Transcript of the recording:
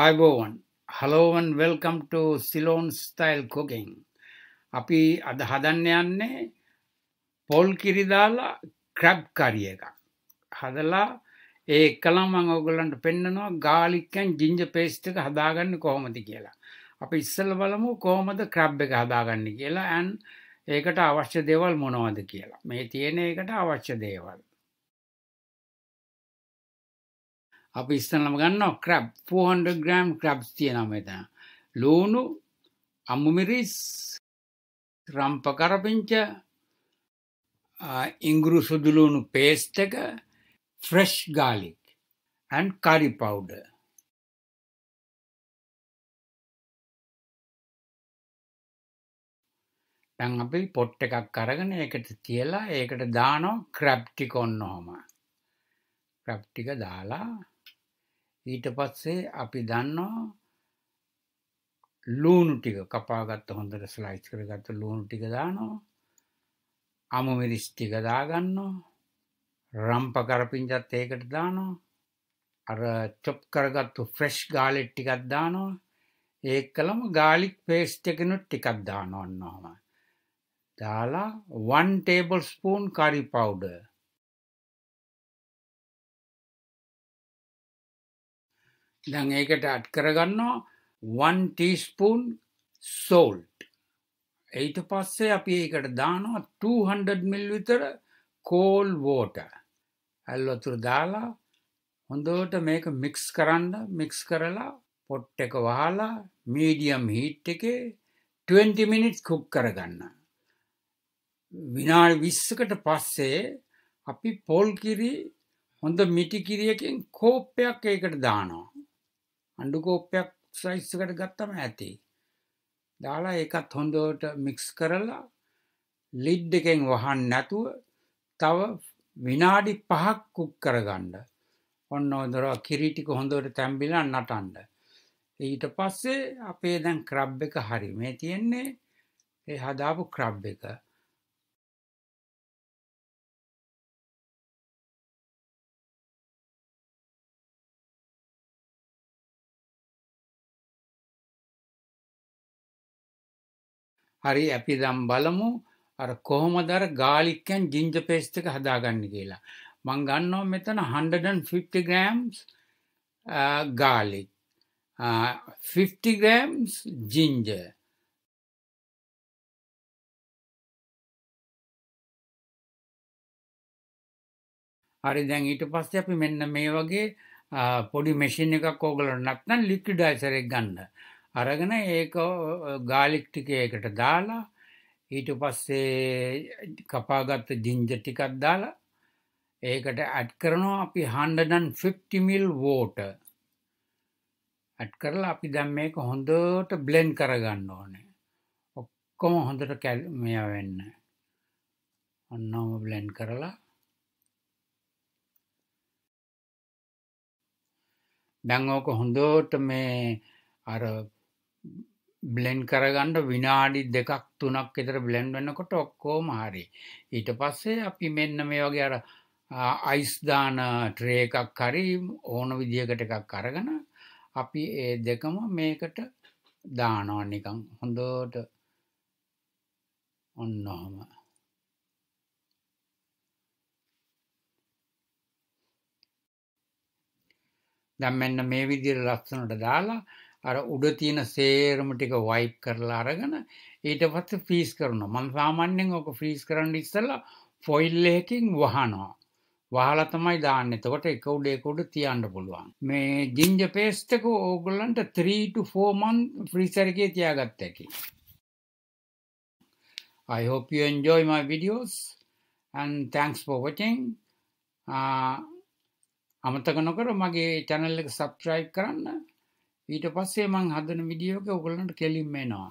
ආයබෝවන් හලෝවන් වෙල්කම්ට Ceylon style කොකින් අපි අද හදන්න යන්නේ පොල් කිරිදාලා ක්‍රැබ් කරිය එකක් හදලා ඒ කලා මං ඔගොල්ලන්ට පෙන්නනවා ගාලික්කන් ජිංජ පේස්ට් එක හදාගන්න කොහොමද කියලා අපි ඉස්සල බලමු කොහොමද ක්‍රබ් එක හදාගන්න කියලා ඇන් ඒකට අවශ්‍ය දේවල් මොනවද කියලා මේ තියෙන ඒකට අවශ්‍ය දේවල් අපි ඉස්සනම ගන්න ක්‍රබ් 400 ග්‍රම් ක්‍රබ්ස් තියෙනවා මෙතන. ලූණු, අමු මිරිස්, රම්ප කරපිංච, ඉඟුරු සුදු ලූණු පේස්ට් එක, fresh garlic and curry powder. දැන් අපි පොට් එකක් අරගෙන ඒකට තියලා ඒකට දානවා ක්‍රැප් ටික ඔන්න ඔහම. ක්‍රැප් ටික දාලා ඊට පස්සේ අපි දන්නවා ලූුණු ටික කපාගත්ත හොඳට ස්ලයිස් කරගත්ත ලූුණු ටික දානවා අමමිරිස් ටික දාගන්නවා රම්ප කරපින්ජත් ඒකට දානවා අර චොප් කරගත්තු ෆ්‍රෙස්් ගාලෙට් ටිකත් දානවා ඒ කළම ගාලික් පේස්ට එකනුත් ටිකක් දානොන්නහම දාලා වන් ටේබල් ස්පූන් කරි පවඩර් දැන් ඒකට ඇඩ් කරගන්නවා 1 teaspoon salt ඊට පස්සේ අපි ඒකට දානවා 200 ml විතර cold water ඇල් වතුර දාලා හොඳට මේක මික්ස් කරන්න මික්ස් කරලා පොට් එක වහලා මීඩියම් හීට් එකේ 20 minutes cook කරගන්න විනාඩි 20කට පස්සේ අපි පොල් කිරි හොඳ මිටි කිරියකින් කෝප්පයක් ඒකට දානවා අඩුකෝප්පයක් සයිස්සකට ගත්තම ඇති. දාලා ඒකත් හොඳට මික්ස් කරලා ලිඩ් එකෙන් වහන් නැතුව තව විනාඩි පහක් කුක් කරගන්න. ඔන්න ඔදර කිරිටික හොඳට තැම්බිලා නටන්ඩ. ඊට පස්සේ අපේ දැන් ක්‍රබ් එක හරි මේ තියෙන්නේ ඒ හදාපු ක්‍රබ් එක. හරි අපි දම් බලමු අර කොහොමදර ගාලික්කැන් ජිංජ පේස්තක හදාගන්න කියලා. මං ගන්නෝ මෙතන 150 ග්‍රම්ස් ගාලික් 50 ග්‍රම්ස් ජිංජ හරි දැන් ඊට පස්සේ අපි මෙන්න මේ වගේ පොඩි මැෂින් එකක් ඕගලො නැත්නම් ලික්විඩයිසර් එකක් ගන්න. අරගෙන ඒක ගාලික් ටික ඒකට දාලා ඊට පස්සේ කපාගත්ත ජිංජ ටිකක් දාලා ඒකට ඇඩ් කරනවා අපි 150 මිල් වෝටර් ඇඩ් කරලා අපි දැන් මේක හොඳට බ්ලෙන්ඩ් කරගන්න ඕනේ ඔක්කොම හොඳට කැල් මෙයා වෙන්න ඔන්නම බ්ලෙන්ඩ් කරලා දැන් ඕක හොඳට මේ අර බ්ලෙන්් කරගන්න විනාඩි දෙකක් තුනක් එතර බ්ලෙන්් වෙනකොට ඔක්කෝම හරි ඊට පස්සේ අපි මෙන්න මේ වගේ අර අයිස්දාන ට්‍රේ එකක් හරි ඕන විදිහකට එකක් අරගෙන අපි ඒ දෙකම මේකට දානවා නිකං හොඳෝට ඔන්නොහොම දැම් මෙන්න මේ විදිර ලස්සනට දාලා අර උඩ තියෙන සේරම ටික වයිප් කරලා අරගෙන ඊට පස්සේ ෆ්‍රීස් කරනවා. මම සාමාන්‍යයෙන් ඔක ෆ්‍රීස් කරන්න ඉස්සෙල්ලා ෆොයිල් එකකින් වහනවා. වහලා තමයි දාන්නේ. එතකොට එක උඩ එක උඩ තියන්න පුළුවන්. මේ ජින්ජර් පේස්ට් එක ඕගොල්ලන්ට 3 to 4 month freezer එකේ තියාගත්ත හැකි. I hope you enjoy my videos and thanks for watching. අමතක නොකර මගේ channel එක subscribe කරන්න. ඊට පස්සේ මං හදන විඩියෝක ඔගොල්ලන්ට කෙලින්ම එනවා.